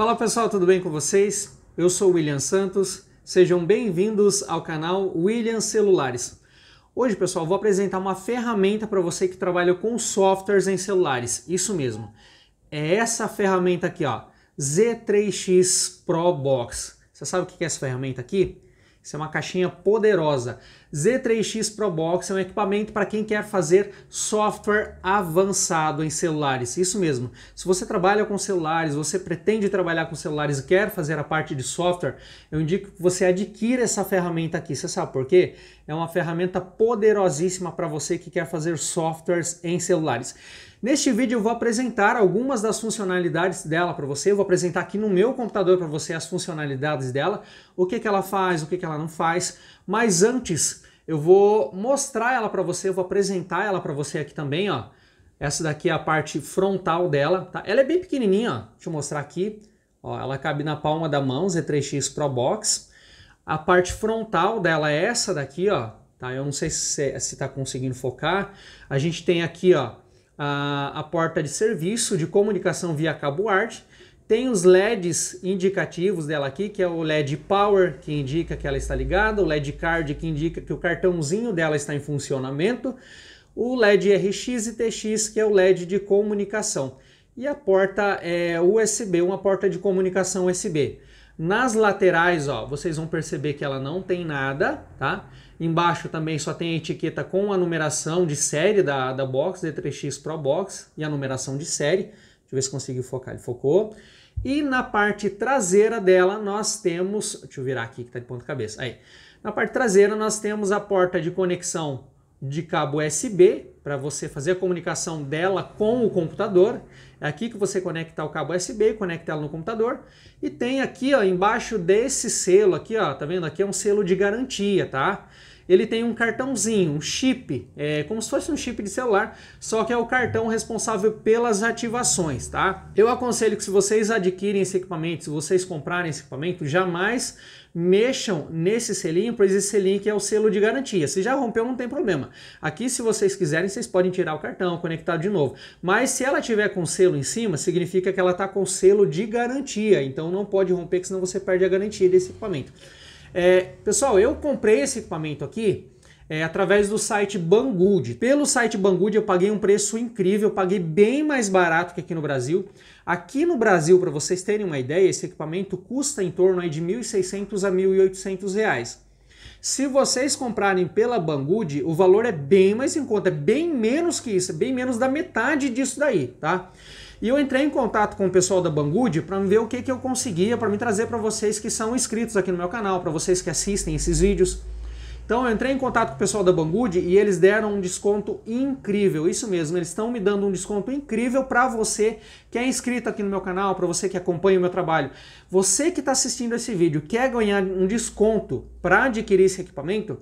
Fala pessoal, tudo bem com vocês? Eu sou o William Santos, sejam bem-vindos ao canal William Celulares. Hoje, pessoal, vou apresentar uma ferramenta para você que trabalha com softwares em celulares. Isso mesmo. É essa ferramenta aqui, ó, Z3X Pro Box. Você sabe o que é essa ferramenta aqui? Isso é uma caixinha poderosa. Z3X Pro Box é um equipamento para quem quer fazer software avançado em celulares. Isso mesmo. Se você trabalha com celulares, você pretende trabalhar com celulares e quer fazer a parte de software, eu indico que você adquira essa ferramenta aqui. Você sabe por quê? É uma ferramenta poderosíssima para você que quer fazer softwares em celulares. Neste vídeo eu vou apresentar algumas das funcionalidades dela para você, eu vou apresentar aqui no meu computador para você as funcionalidades dela, o que, que ela faz, o que, que ela não faz, mas antes, eu vou mostrar ela para você, eu vou apresentar ela para você aqui também, ó. Essa daqui é a parte frontal dela, tá? Ela é bem pequenininha, ó. Deixa eu mostrar aqui. Ó, ela cabe na palma da mão, Z3X Pro Box. A parte frontal dela é essa daqui, ó. Tá? Eu não sei se é, está conseguindo focar. A gente tem aqui, ó, a, a porta de serviço de comunicação via cabo ART tem os LEDs indicativos dela aqui, que é o LED Power, que indica que ela está ligada, o LED Card, que indica que o cartãozinho dela está em funcionamento, o LED RX e TX, que é o LED de comunicação, e a porta é, USB, uma porta de comunicação USB. Nas laterais, ó, vocês vão perceber que ela não tem nada, tá? Embaixo também só tem a etiqueta com a numeração de série da, da box, D3X Pro Box, e a numeração de série. Deixa eu ver se consigo focar. Ele focou. E na parte traseira dela nós temos, deixa eu virar aqui que está de ponta cabeça, aí. Na parte traseira nós temos a porta de conexão de cabo USB para você fazer a comunicação dela com o computador. É aqui que você conecta o cabo USB, conecta ela no computador e tem aqui, ó, embaixo desse selo aqui, ó, tá vendo? Aqui é um selo de garantia, tá? ele tem um cartãozinho, um chip, é como se fosse um chip de celular, só que é o cartão responsável pelas ativações, tá? Eu aconselho que se vocês adquirem esse equipamento, se vocês comprarem esse equipamento, jamais mexam nesse selinho, pois esse selinho que é o selo de garantia. Se já rompeu, não tem problema. Aqui, se vocês quiserem, vocês podem tirar o cartão, conectar de novo. Mas se ela tiver com selo em cima, significa que ela está com selo de garantia. Então não pode romper, senão você perde a garantia desse equipamento. É, pessoal, eu comprei esse equipamento aqui é, através do site Banggood. Pelo site Banggood eu paguei um preço incrível, eu paguei bem mais barato que aqui no Brasil. Aqui no Brasil, para vocês terem uma ideia, esse equipamento custa em torno aí de 1.600 a 1.800 reais. Se vocês comprarem pela Banggood, o valor é bem mais em conta, é bem menos que isso, é bem menos da metade disso daí, tá? E eu entrei em contato com o pessoal da Banggood para ver o que, que eu conseguia para me trazer para vocês que são inscritos aqui no meu canal, para vocês que assistem esses vídeos. Então eu entrei em contato com o pessoal da Banggood e eles deram um desconto incrível. Isso mesmo, eles estão me dando um desconto incrível para você que é inscrito aqui no meu canal, para você que acompanha o meu trabalho. Você que está assistindo esse vídeo quer ganhar um desconto para adquirir esse equipamento?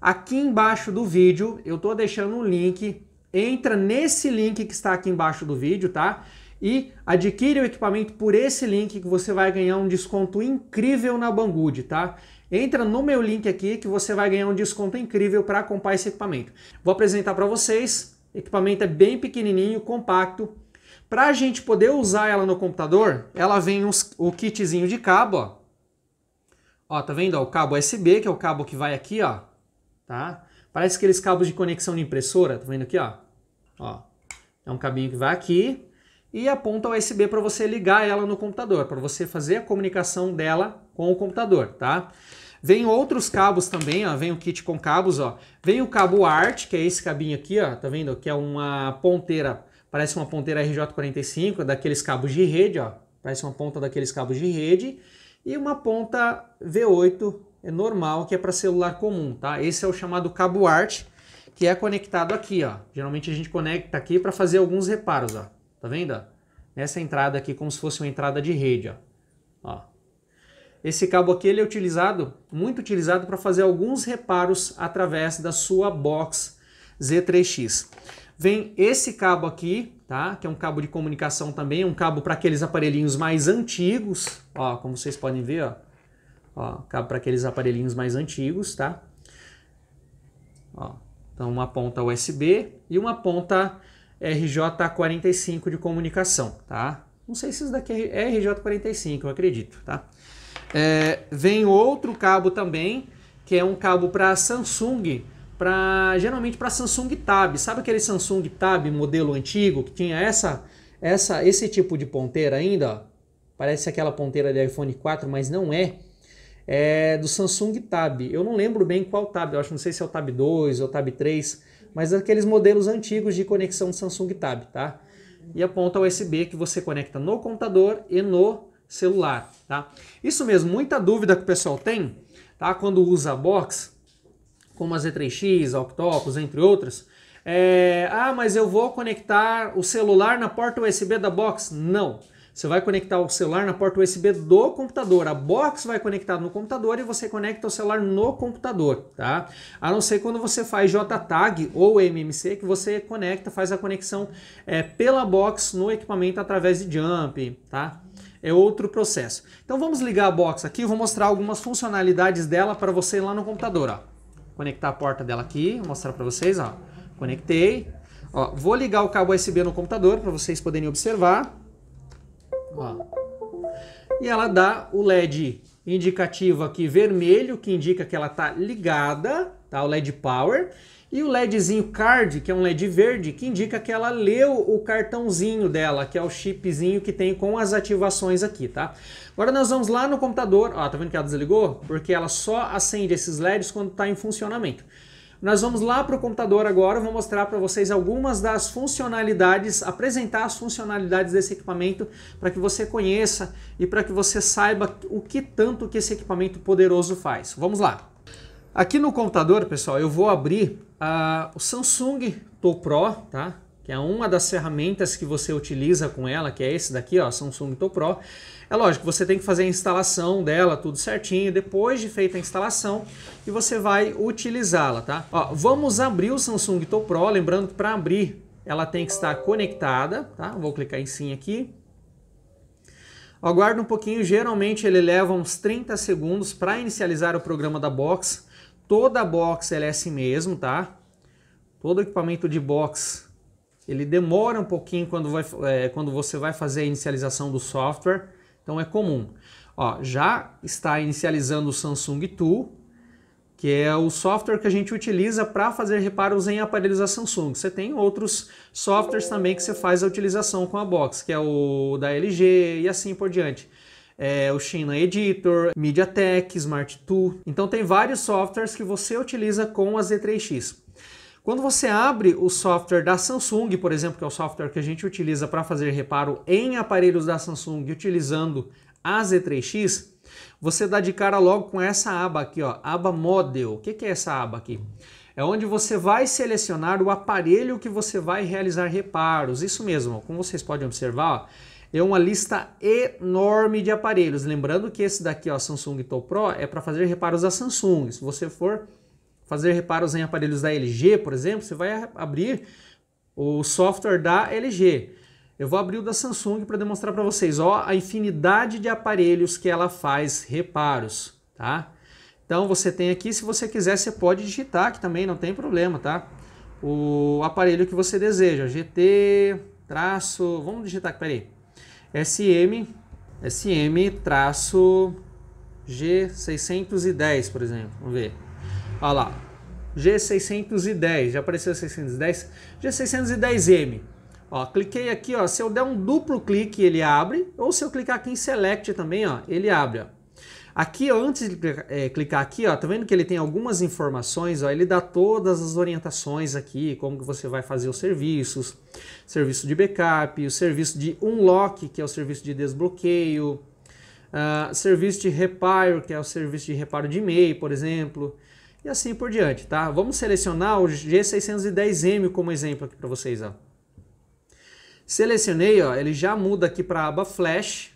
Aqui embaixo do vídeo eu estou deixando um link entra nesse link que está aqui embaixo do vídeo, tá? E adquire o equipamento por esse link que você vai ganhar um desconto incrível na Banggood, tá? Entra no meu link aqui que você vai ganhar um desconto incrível para comprar esse equipamento. Vou apresentar para vocês. O equipamento é bem pequenininho, compacto. Para a gente poder usar ela no computador, ela vem uns, o kitzinho de cabo, ó. Ó, tá vendo? Ó, o cabo USB, que é o cabo que vai aqui, ó. Tá? Parece aqueles cabos de conexão de impressora, tá vendo aqui, ó? ó é um cabinho que vai aqui e aponta USB para você ligar ela no computador, para você fazer a comunicação dela com o computador, tá? Vem outros cabos também, ó, vem o kit com cabos, ó. Vem o cabo ART, que é esse cabinho aqui, ó, tá vendo? Que é uma ponteira, parece uma ponteira RJ45, daqueles cabos de rede, ó. Parece uma ponta daqueles cabos de rede e uma ponta V8 é normal, que é para celular comum, tá? Esse é o chamado cabo ART, que é conectado aqui, ó. Geralmente a gente conecta aqui para fazer alguns reparos, ó. Tá vendo? Nessa entrada aqui como se fosse uma entrada de rede, ó. ó. Esse cabo aqui ele é utilizado, muito utilizado para fazer alguns reparos através da sua box Z3X. Vem esse cabo aqui, tá? Que é um cabo de comunicação também, um cabo para aqueles aparelhinhos mais antigos, ó, como vocês podem ver, ó Ó, cabo para aqueles aparelhinhos mais antigos, tá? Ó, então uma ponta USB e uma ponta RJ45 de comunicação, tá? Não sei se isso daqui é RJ45, eu acredito, tá? É, vem outro cabo também, que é um cabo para Samsung, para geralmente para Samsung Tab. Sabe aquele Samsung Tab modelo antigo que tinha essa essa esse tipo de ponteira ainda, ó? Parece aquela ponteira de iPhone 4, mas não é é, do Samsung Tab. Eu não lembro bem qual Tab, eu acho, não sei se é o Tab 2 ou Tab 3, mas aqueles modelos antigos de conexão Samsung Tab, tá? E a ponta USB que você conecta no computador e no celular, tá? Isso mesmo, muita dúvida que o pessoal tem, tá? Quando usa a box, como a Z3X, a Octopus, entre outras, é, ah, mas eu vou conectar o celular na porta USB da box? Não. Você vai conectar o celular na porta USB do computador. A box vai conectar no computador e você conecta o celular no computador, tá? A não ser quando você faz JTAG ou MMC, que você conecta, faz a conexão é, pela box no equipamento através de jump, tá? É outro processo. Então vamos ligar a box aqui, vou mostrar algumas funcionalidades dela para você lá no computador, ó. Conectar a porta dela aqui, vou mostrar para vocês, ó. Conectei. Ó, vou ligar o cabo USB no computador para vocês poderem observar. Ó. E ela dá o LED indicativo aqui vermelho, que indica que ela está ligada, tá? O LED Power. E o LEDzinho card, que é um LED verde, que indica que ela leu o cartãozinho dela, que é o chipzinho que tem com as ativações aqui, tá? Agora nós vamos lá no computador, ó, tá vendo que ela desligou? Porque ela só acende esses LEDs quando está em funcionamento. Nós vamos lá para o computador agora, vou mostrar para vocês algumas das funcionalidades, apresentar as funcionalidades desse equipamento para que você conheça e para que você saiba o que tanto que esse equipamento poderoso faz. Vamos lá! Aqui no computador, pessoal, eu vou abrir uh, o Samsung Top Pro, tá? que é uma das ferramentas que você utiliza com ela, que é esse daqui, ó, Samsung To Pro. É lógico, você tem que fazer a instalação dela, tudo certinho, depois de feita a instalação, e você vai utilizá-la, tá? Ó, vamos abrir o Samsung To Pro, lembrando que para abrir ela tem que estar conectada, tá? Vou clicar em sim aqui. Aguarda um pouquinho, geralmente ele leva uns 30 segundos para inicializar o programa da box. Toda box ela é assim mesmo, tá? Todo equipamento de box ele demora um pouquinho quando, vai, é, quando você vai fazer a inicialização do software, então é comum. Ó, já está inicializando o Samsung Tool, que é o software que a gente utiliza para fazer reparos em aparelhos da Samsung. Você tem outros softwares também que você faz a utilização com a box, que é o da LG e assim por diante. É, o China Editor, MediaTek, Smart Tool. Então tem vários softwares que você utiliza com a Z3X. Quando você abre o software da Samsung, por exemplo, que é o software que a gente utiliza para fazer reparo em aparelhos da Samsung utilizando a Z3X, você dá de cara logo com essa aba aqui, ó, aba Model. O que, é essa aba aqui? É onde você vai selecionar o aparelho que você vai realizar reparos. Isso mesmo, como vocês podem observar, ó, é uma lista enorme de aparelhos. Lembrando que esse daqui, ó, Samsung Top Pro, é para fazer reparos da Samsung. Se você for fazer reparos em aparelhos da LG, por exemplo, você vai abrir o software da LG. Eu vou abrir o da Samsung para demonstrar para vocês ó, a infinidade de aparelhos que ela faz reparos, tá? Então você tem aqui, se você quiser, você pode digitar que também, não tem problema, tá? O aparelho que você deseja, GT, traço, vamos digitar aqui, peraí, SM, SM traço G610, por exemplo, vamos ver. Olha lá. G610, já apareceu 610? G610M. Ó, cliquei aqui, ó, se eu der um duplo clique, ele abre, ou se eu clicar aqui em Select também, ó, ele abre, ó. Aqui, ó, antes de é, clicar aqui, ó, tá vendo que ele tem algumas informações, ó, ele dá todas as orientações aqui, como que você vai fazer os serviços, serviço de backup, o serviço de unlock, que é o serviço de desbloqueio, uh, serviço de reparo, que é o serviço de reparo de e-mail, por exemplo, e assim por diante, tá? Vamos selecionar o G610M como exemplo aqui para vocês, ó. Selecionei, ó, ele já muda aqui para a aba Flash.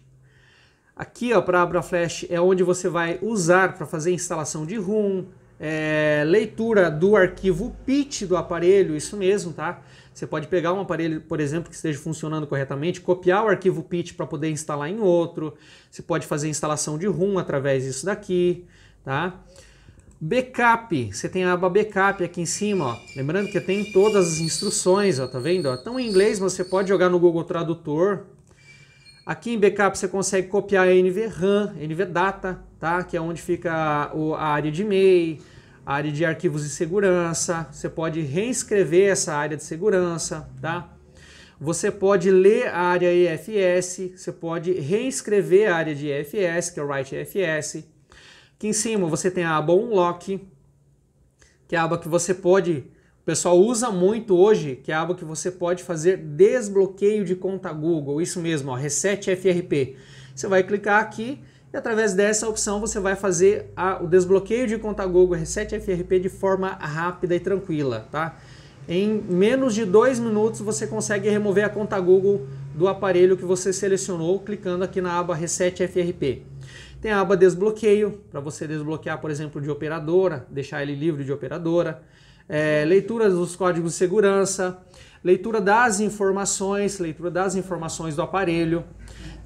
Aqui, ó, para a aba Flash é onde você vai usar para fazer instalação de ROM, é, leitura do arquivo PIT do aparelho, isso mesmo, tá? Você pode pegar um aparelho, por exemplo, que esteja funcionando corretamente, copiar o arquivo PIT para poder instalar em outro. Você pode fazer instalação de ROM através disso daqui, tá? Backup, você tem a aba Backup aqui em cima, ó. Lembrando que tem todas as instruções, ó, tá vendo? Então em inglês você pode jogar no Google Tradutor. Aqui em Backup você consegue copiar a NVRAM, NVData, tá? Que é onde fica a área de e-mail, a área de arquivos de segurança. Você pode reescrever essa área de segurança, tá? Você pode ler a área EFS, você pode reescrever a área de EFS, que é o Write EFS. Aqui em cima você tem a aba Unlock, que é a aba que você pode, o pessoal usa muito hoje, que é a aba que você pode fazer desbloqueio de conta Google, isso mesmo, ó, Reset FRP. Você vai clicar aqui e através dessa opção você vai fazer a, o desbloqueio de conta Google Reset FRP de forma rápida e tranquila, tá? Em menos de dois minutos você consegue remover a conta Google do aparelho que você selecionou clicando aqui na aba Reset FRP. Tem a aba desbloqueio, para você desbloquear, por exemplo, de operadora, deixar ele livre de operadora. É, leitura dos códigos de segurança, leitura das informações, leitura das informações do aparelho.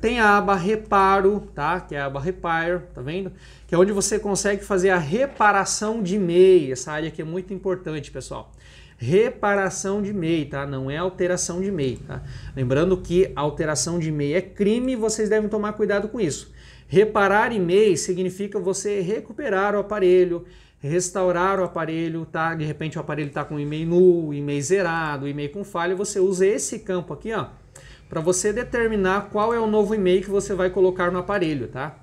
Tem a aba reparo, tá? Que é a aba repair, tá vendo? Que é onde você consegue fazer a reparação de MEI. Essa área aqui é muito importante, pessoal. Reparação de MEI, tá? Não é alteração de MEI, tá? Lembrando que alteração de MEI é crime, vocês devem tomar cuidado com isso. Reparar e-mail significa você recuperar o aparelho, restaurar o aparelho, tá? De repente o aparelho está com e-mail nu, e-mail zerado, e-mail com falha, você usa esse campo aqui, ó, para você determinar qual é o novo e-mail que você vai colocar no aparelho, tá?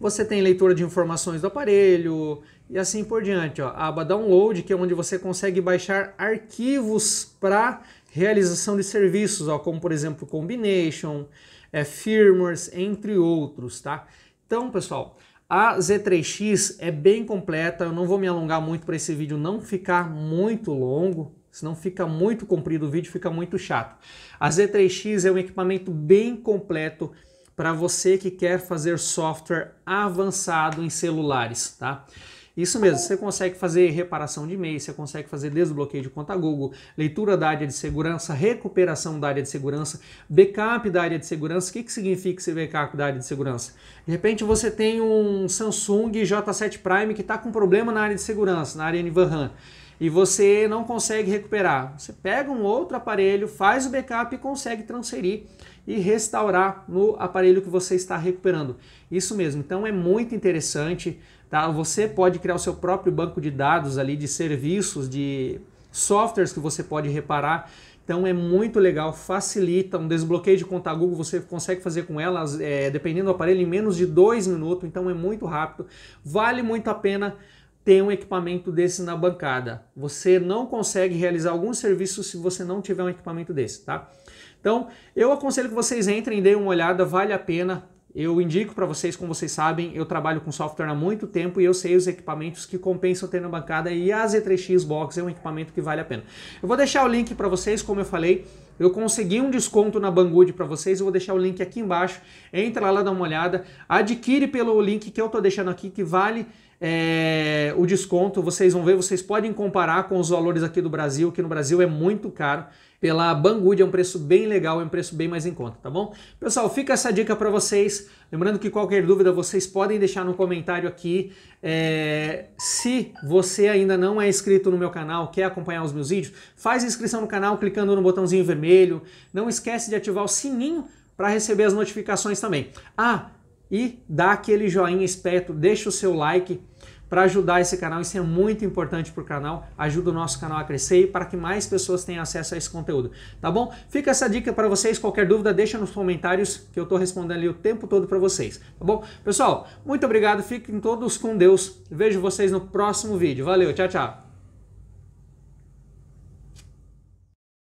Você tem leitura de informações do aparelho e assim por diante, ó. A aba download, que é onde você consegue baixar arquivos para realização de serviços, ó, como por exemplo, combination, é, firmwares, entre outros, tá? Então, pessoal, a Z3X é bem completa, eu não vou me alongar muito para esse vídeo não ficar muito longo, senão fica muito comprido o vídeo, fica muito chato. A Z3X é um equipamento bem completo para você que quer fazer software avançado em celulares, tá? Isso mesmo, você consegue fazer reparação de e-mail, você consegue fazer desbloqueio de conta Google, leitura da área de segurança, recuperação da área de segurança, backup da área de segurança. O que, que significa esse backup da área de segurança? De repente você tem um Samsung J7 Prime que está com problema na área de segurança, na área NVRAM e você não consegue recuperar. Você pega um outro aparelho, faz o backup e consegue transferir e restaurar no aparelho que você está recuperando. Isso mesmo. Então é muito interessante Tá? Você pode criar o seu próprio banco de dados ali de serviços, de softwares que você pode reparar. Então é muito legal, facilita. Um desbloqueio de conta Google você consegue fazer com ela, é, dependendo do aparelho, em menos de dois minutos. Então é muito rápido. Vale muito a pena ter um equipamento desse na bancada. Você não consegue realizar algum serviço se você não tiver um equipamento desse, tá? Então eu aconselho que vocês entrem, deem uma olhada, vale a pena. Eu indico para vocês, como vocês sabem, eu trabalho com software há muito tempo e eu sei os equipamentos que compensam ter na bancada e a Z3X Box é um equipamento que vale a pena. Eu vou deixar o link para vocês, como eu falei, eu consegui um desconto na Banggood para vocês, eu vou deixar o link aqui embaixo. Entra lá, dá uma olhada, adquire pelo link que eu tô deixando aqui que vale é, o desconto. Vocês vão ver, vocês podem comparar com os valores aqui do Brasil, que no Brasil é muito caro pela Banggood, é um preço bem legal, é um preço bem mais em conta, tá bom? Pessoal, fica essa dica para vocês. Lembrando que qualquer dúvida vocês podem deixar no comentário aqui. É... se você ainda não é inscrito no meu canal, quer acompanhar os meus vídeos, faz inscrição no canal clicando no botãozinho vermelho. Não esquece de ativar o sininho para receber as notificações também. Ah, e dá aquele joinha esperto, deixa o seu like para ajudar esse canal. Isso é muito importante para o canal, ajuda o nosso canal a crescer e para que mais pessoas tenham acesso a esse conteúdo, tá bom? Fica essa dica para vocês. Qualquer dúvida, deixa nos comentários que eu estou respondendo ali o tempo todo para vocês, tá bom? Pessoal, muito obrigado, fiquem todos com Deus. Vejo vocês no próximo vídeo. Valeu, tchau, tchau.